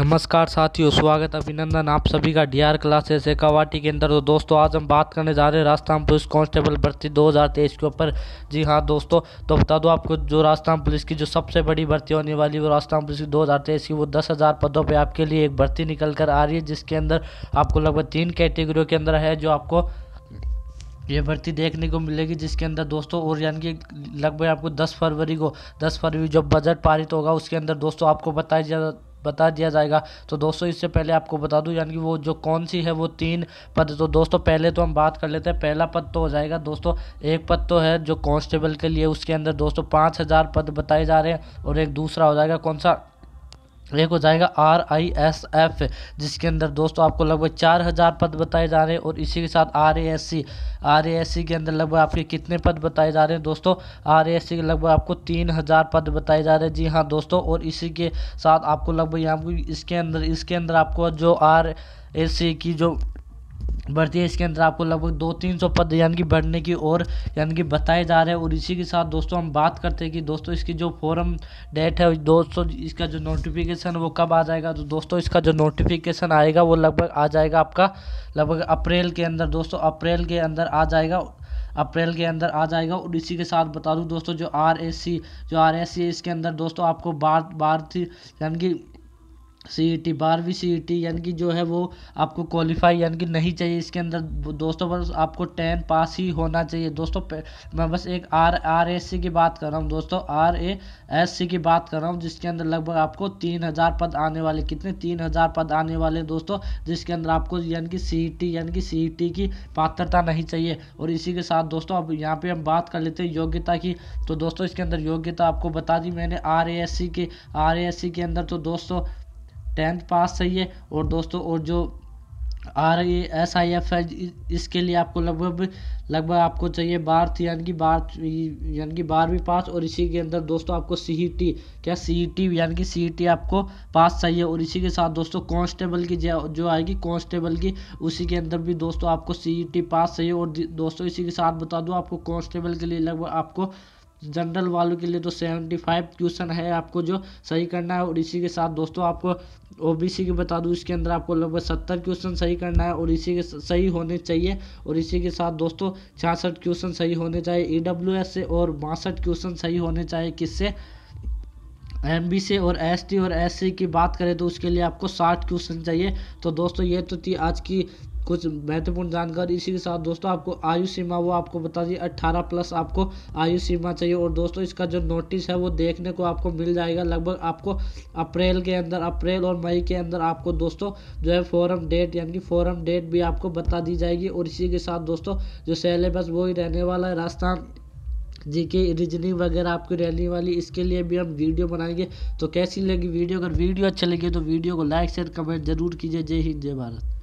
नमस्कार साथियों स्वागत अभिनंदन आप सभी का डीआर क्लासेस है कवाटी के अंदर तो दोस्तों आज हम बात करने जा रहे हैं राजस्थान पुलिस कांस्टेबल भर्ती 2023 के ऊपर जी हाँ दोस्तों तो बता दो आपको जो राजस्थान पुलिस की जो सबसे बड़ी भर्ती होने वाली वो राजस्थान पुलिस की दो की वो दस पदों पर आपके लिए एक भर्ती निकल कर आ रही है जिसके अंदर आपको लगभग तीन कैटेगरियों के अंदर है जो आपको ये भर्ती देखने को मिलेगी जिसके अंदर दोस्तों और यानी कि लगभग आपको 10 फरवरी को 10 फरवरी जब बजट पारित होगा उसके अंदर दोस्तों आपको बताया बता दिया जाएगा तो दोस्तों इससे पहले आपको बता दूं यानी कि वो जो कौन सी है वो तीन पद तो दोस्तों पहले तो हम बात कर लेते हैं पहला पद तो हो जाएगा दोस्तों एक पद तो है जो कांस्टेबल के लिए उसके अंदर दोस्तों पाँच हज़ार पद बताए जा रहे हैं और एक दूसरा हो जाएगा कौन सा एक हो जाएगा आर आई एस एफ जिसके अंदर दोस्तों आपको लगभग चार हज़ार पद बताए जा रहे हैं और इसी के साथ R A S C R A S C के अंदर लगभग आपके कितने पद बताए जा रहे हैं दोस्तों आर ए एस सी के लगभग आपको तीन हज़ार पद बताए जा रहे हैं जी हाँ दोस्तों और इसी के साथ आपको लगभग यहाँ इसके अंदर इसके अंदर आपको जो आर ए सी की जो बढ़ती है इसके अंदर आपको लगभग दो तीन सौ पद यानी कि बढ़ने की और यानी कि बताए जा रहे हैं और इसी के साथ दोस्तों हम बात करते हैं कि दोस्तों इसकी जो फॉरम डेट है दोस्तों इसका जो नोटिफिकेशन वो कब आ जाएगा तो दोस्तों इसका जो नोटिफिकेशन आएगा वो लगभग आ जाएगा आपका लगभग अप्रैल के अंदर दोस्तों अप्रैल के अंदर आ जाएगा अप्रैल के अंदर आ जाएगा और इसी के साथ बता दूं दोस्तों जो आर एस सी जो आर एस सी इसके अंदर दोस्तों आपको बार थी यानी कि सी ई टी बारहवीं सी ई टी यानी कि जो है वो आपको क्वालिफाई यानि कि नहीं चाहिए इसके अंदर दोस्तों बस आपको टेन पास ही होना चाहिए दोस्तों मैं बस एक आर आर एस सी की बात कर रहा हूँ दोस्तों आर ए एस सी की बात कर रहा हूँ जिसके अंदर लगभग आपको तीन हज़ार पद आने वाले कितने तीन हज़ार पद आने वाले हैं दोस्तों जिसके अंदर आपको यानी कि सी ई टी यानी कि सी ई टी की पात्रता नहीं चाहिए और इसी के साथ दोस्तों अब यहाँ पर हम बात कर लेते हैं योग्यता की तो दोस्तों इसके अंदर योग्यता आपको बता दी मैंने आर ए एस सी के आर ए एस सी के अंदर तो दोस्तों टेंथ पास चाहिए और दोस्तों और जो आर एस आई एफ है इसके लिए आपको लगभग लगभग आपको चाहिए बारथ यानी कि बारथ यानी कि बारहवीं पास और इसी के अंदर दोस्तों आपको सी टी e क्या सी टी e यानी कि सी टी e आपको पास चाहिए और इसी के साथ दोस्तों कांस्टेबल की जो आएगी कांस्टेबल की उसी के अंदर भी दोस्तों आपको सी टी पास चाहिए और दोस्तों इसी के साथ बता दूँ आपको कॉन्स्टेबल के लिए लगभग आपको जनरल वालों के लिए तो सेवेंटी फाइव क्वेश्चन है आपको जो सही करना है और इसी के साथ दोस्तों आपको ओबीसी की बता दूं इसके अंदर आपको लगभग सत्तर क्वेश्चन सही करना है और इसी के सही होने चाहिए और इसी के साथ दोस्तों छियासठ क्वेश्चन सही होने चाहिए ई e से और बासठ क्वेश्चन सही होने चाहिए किससे एम बी से और एस टी और एस सी की बात करें तो उसके लिए आपको साठ क्वेश्चन चाहिए तो दोस्तों ये तो थी आज की कुछ महत्वपूर्ण जानकारी इसी के साथ दोस्तों आपको आयु सीमा वो आपको बता दी 18 प्लस आपको आयु सीमा चाहिए और दोस्तों इसका जो नोटिस है वो देखने को आपको मिल जाएगा लगभग आपको अप्रैल के अंदर अप्रैल और मई के अंदर आपको दोस्तों जो है फोरम डेट यानी कि फोरम डेट भी आपको बता दी जाएगी और इसी के साथ दोस्तों जो सिलेबस वो ही रहने वाला है राजस्थान जी के रीजनिंग वगैरह आपकी रहने वाली इसके लिए भी हम वीडियो बनाएंगे तो कैसी लगी वीडियो अगर वीडियो अच्छी लगी तो वीडियो को लाइक शेयर कमेंट जरूर कीजिए जय हिंद जय भारत